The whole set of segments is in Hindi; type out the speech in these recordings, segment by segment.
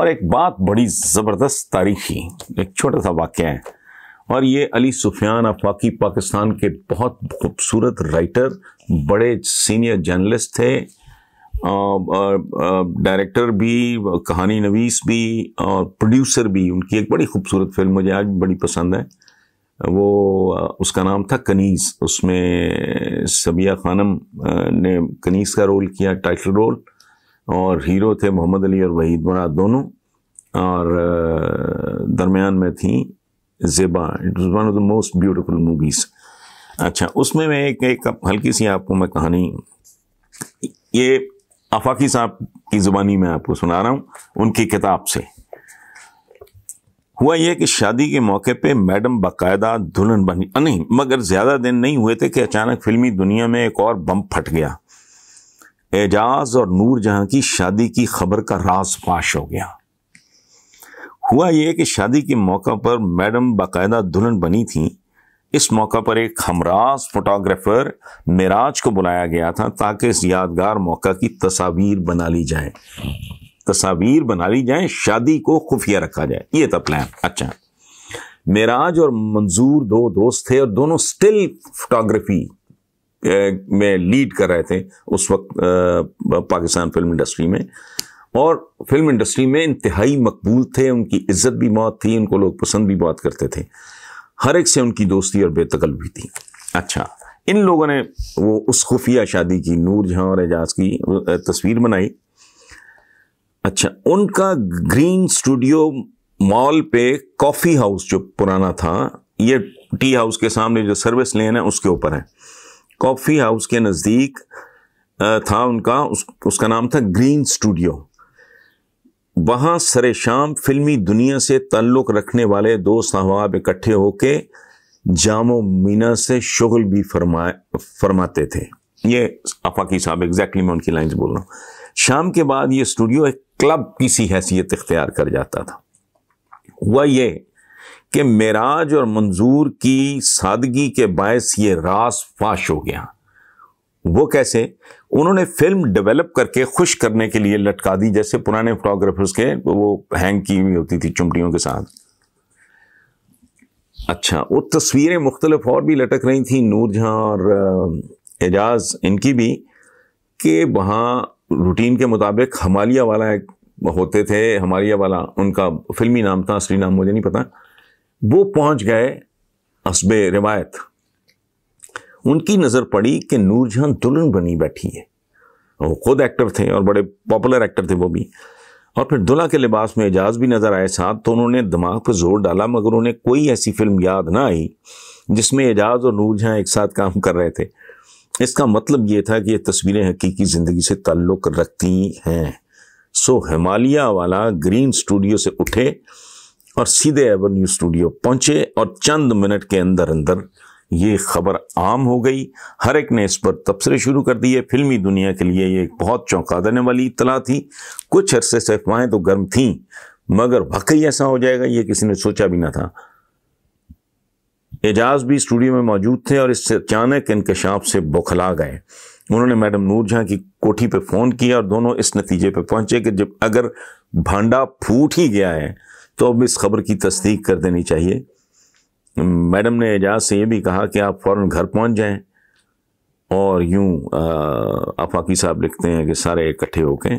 और एक बात बड़ी ज़बरदस्त तारीखी एक छोटा सा वाक्य है और ये अली सुफियान अफवाकी पाकिस्तान के बहुत खूबसूरत राइटर बड़े सीनियर जर्नलिस्ट थे डायरेक्टर भी कहानी नवीस भी और प्रोड्यूसर भी उनकी एक बड़ी खूबसूरत फिल्म मुझे आज बड़ी पसंद है वो उसका नाम था कनीज़ उसमें सबिया खानम ने कनीज़ का रोल किया टाइटल रोल और हीरो थे मोहम्मद अली और वहीद मुराद दोनों और दरमियान में थी Zeba it was one of the most beautiful movies अच्छा उसमें मैं एक एक हल्की सी आपको मैं कहानी ये आफाकी साहब की ज़ुबानी में आपको सुना रहा हूँ उनकी किताब से हुआ यह कि शादी के मौके पे मैडम बाकायदा दुल्हन बनी नहीं मगर ज़्यादा दिन नहीं हुए थे कि अचानक फिल्मी दुनिया में एक और बम फट गया एजाज और नूर जहां की शादी की खबर का राज फाश हो गया हुआ यह कि शादी के मौका पर मैडम बाकायदा दुल्हन बनी थी इस मौका पर एक हमराज फोटोग्राफर मेराज को बुलाया गया था ताकि इस यादगार मौका की तस्वीर बना ली जाए तस्वीर बना ली जाए शादी को खुफिया रखा जाए ये था प्लान अच्छा मेराज और मंजूर दो दोस्त थे और दोनों स्टिल फोटोग्राफी में लीड कर रहे थे उस वक्त पाकिस्तान फिल्म इंडस्ट्री में और फिल्म इंडस्ट्री में इंतहाई मकबूल थे उनकी इज्जत भी बहुत थी उनको लोग पसंद भी बहुत करते थे हर एक से उनकी दोस्ती और बेतकल भी थी अच्छा इन लोगों ने वो उस खुफिया शादी की नूर जहाँ और एजाज की तस्वीर बनाई अच्छा उनका ग्रीन स्टूडियो मॉल पे कॉफ़ी हाउस जो पुराना था ये टी हाउस के सामने जो सर्विस लेन है उसके ऊपर है कॉफ़ी हाउस के नज़दीक था उनका उस, उसका नाम था ग्रीन स्टूडियो वहां सरे शाम फिल्मी दुनिया से ताल्लुक़ रखने वाले दोस्त सहवाब इकट्ठे होके जामो मीना से शुगल भी फरमाए फरमाते थे ये अफाकी साहब एग्जैक्टली मैं उनकी लाइंस बोल रहा हूँ शाम के बाद ये स्टूडियो एक क्लब की सी हैसियत इख्तियार कर जाता था हुआ ये कि मेराज और मंजूर की सादगी के बायस ये रास फाश हो गया वो कैसे उन्होंने फिल्म डेवलप करके खुश करने के लिए लटका दी जैसे पुराने फोटोग्राफर्स के वो हैंग की हुई होती थी चुमटियों के साथ अच्छा वो तस्वीरें मुख्तलिफ और भी लटक रही थी नूर और एजाज इनकी भी कि वहाँ रूटीन के मुताबिक हमालिया वाला एक होते थे हमालिया वाला उनका फिल्मी नाम था असली नाम मुझे नहीं पता वो पहुंच गए असबे रिवायत उनकी नज़र पड़ी कि नूरजहां दुल्हन बनी बैठी है वो खुद एक्टर थे और बड़े पॉपुलर एक्टर थे वो भी और फिर दुल्हा के लिबास में एजाज भी नज़र आए साथ तो उन्होंने दिमाग पर जोर डाला मगर उन्हें कोई ऐसी फिल्म याद ना आई जिसमें एजाज और नूरजहां एक साथ काम कर रहे थे इसका मतलब ये था कि ये तस्वीरें हकीकी ज़िंदगी से ताल्लुक़ रखती हैं सो हिमालय वाला ग्रीन स्टूडियो से उठे और सीधे न्यूज स्टूडियो पहुंचे और चंद मिनट के अंदर अंदर ये खबर आम हो गई हर एक ने इस पर तबसरे शुरू कर दिए फिल्मी दुनिया के लिए ये एक बहुत चौंका देने वाली इतला थी कुछ अरसे से अफवाहें तो गर्म थीं मगर वाकई ऐसा हो जाएगा ये किसी ने सोचा भी ना था एजाज भी स्टूडियो में मौजूद थे और इससे अचानक इनकशाफ से बौखला गए उन्होंने मैडम नूर की कोठी पर फ़ोन किया और दोनों इस नतीजे पर पहुंचे कि जब अगर भांडा फूट ही गया है तो अब इस खबर की तस्दीक कर देनी चाहिए मैडम ने एजाज से ये भी कहा कि आप फौरन घर पहुंच जाएं और यूं आफाकी साहब लिखते हैं कि सारे इकट्ठे होके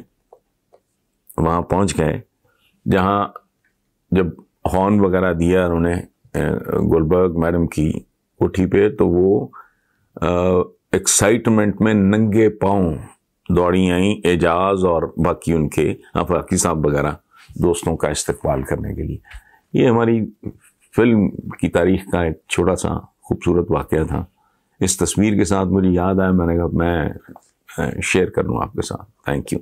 वहां पहुंच गए जहां जब हॉर्न वगैरह दिया उन्होंने गुलबर्ग मैडम की कोठी पे तो वो एक्साइटमेंट में नंगे पाँव दौड़ी आई एजाज और बाकी उनके अफाकी हाँ, साहब वगैरह दोस्तों का इस्तकबाल करने के लिए ये हमारी फिल्म की तारीख का एक छोटा सा खूबसूरत वाक़ था इस तस्वीर के साथ मुझे याद आया मैंने कहा मैं शेयर कर लूँ आपके साथ थैंक यू